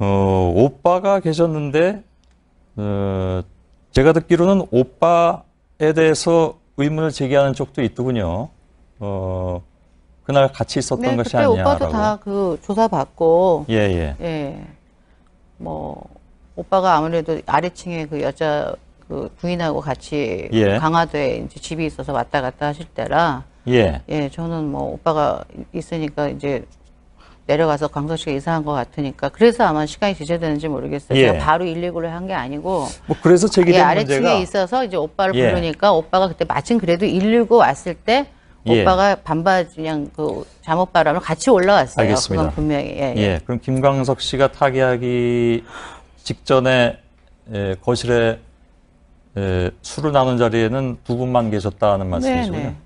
어, 오빠가 계셨는데 어, 제가 듣기로는 오빠에 대해서 의문을 제기하는 쪽도 있더군요. 어, 그날 같이 있었던 네, 것이 아니냐라고. 오빠도 다 그 조사 받고. 예예. 예. 예. 뭐 오빠가 아무래도 아래층에 그 여자 그 부인하고 같이 예. 강화도에 이제 집이 있어서 왔다 갔다 하실 때라. 예. 예, 저는 뭐 오빠가 있으니까 이제 내려가서 강성 씨가 이상한 것 같으니까 그래서 아마 시간이 지체되는지 모르겠어요. 예. 제가 바로 119를 한 게 아니고 뭐 그래서 제기된 예, 아래층에 문제가... 있어서 이제 오빠를 예. 부르니까 오빠가 그때 마침 그래도 119 왔을 때 예. 오빠가 반바지 그냥 그 잠옷 바람을 같이 올라왔어요. 알겠습니다. 그건 분명히. 예, 예, 예. 그럼 김광석 씨가 타계하기 직전에 예, 거실에 예, 술을 나눈 자리에는 두 분만 계셨다는 말씀이시군요 네네. 네.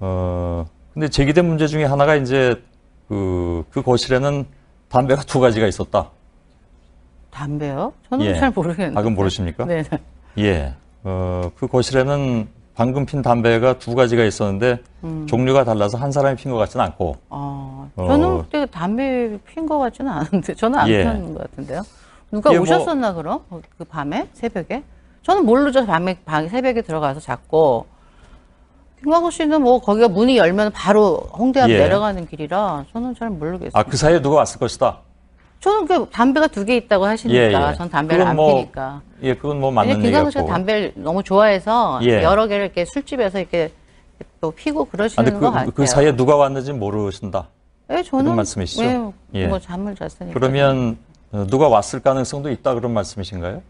어 근데 제기된 문제 중에 하나가 이제 그, 그 거실에는 담배가 두 가지가 있었다. 담배요? 저는 예. 잘 모르겠는데. 아, 그 모르십니까? 네. 예. 어, 그 거실에는 방금 핀 담배가 두 가지가 있었는데 음. 종류가 달라서 한 사람이 핀 것 같지는 않고. 아, 어. 저는 어, 그때 담배 핀 것 같지는 않은데 저는 안 예. 피는 것 같은데요. 누가 예, 오셨었나 뭐, 그럼? 그 밤에 새벽에? 저는 모르죠. 밤에 방 새벽에 들어가서 잤고 김광호 씨는 뭐 거기가 문이 열면 바로 홍대 앞 예. 내려가는 길이라 저는 잘 모르겠어요. 아, 그 사이에 누가 왔을 것이다. 저는 그 담배가 두 개 있다고 하시니까 예, 예. 전 담배를 안 뭐 피니까. 예, 그건 뭐 맞는 얘기고. 김광호 씨가 담배를 너무 좋아해서 예. 여러 개를 이렇게 술집에서 이렇게 또 피고 아, 그러시는 아, 그, 것 그 같아요. 그 사이에 누가 왔는지 모르신다. 예, 저는 그런 말씀이시죠. 예, 뭐 잠을 잤으니까. 그러면 누가 왔을 가능성도 있다 그런 말씀이신가요?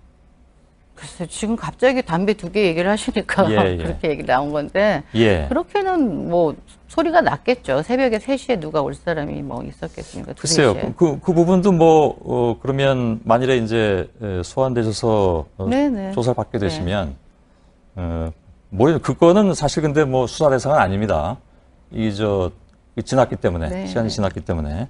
글쎄 지금 갑자기 담배 두 개 얘기를 하시니까 예, 예. 그렇게 얘기 나온 건데 예. 그렇게는 뭐 소리가 났겠죠. 새벽에 세시에 누가 올 사람이 뭐 있었겠습니까? 글쎄요. 그, 그 부분도 뭐 어, 그러면 만일에 이제 소환되셔서 어, 네, 네. 조사를 받게 네. 되시면 네. 어, 뭐 그거는 사실 근데 뭐 수사 대상은 아닙니다. 이저 지났기 때문에 네네. 시간이 지났기 때문에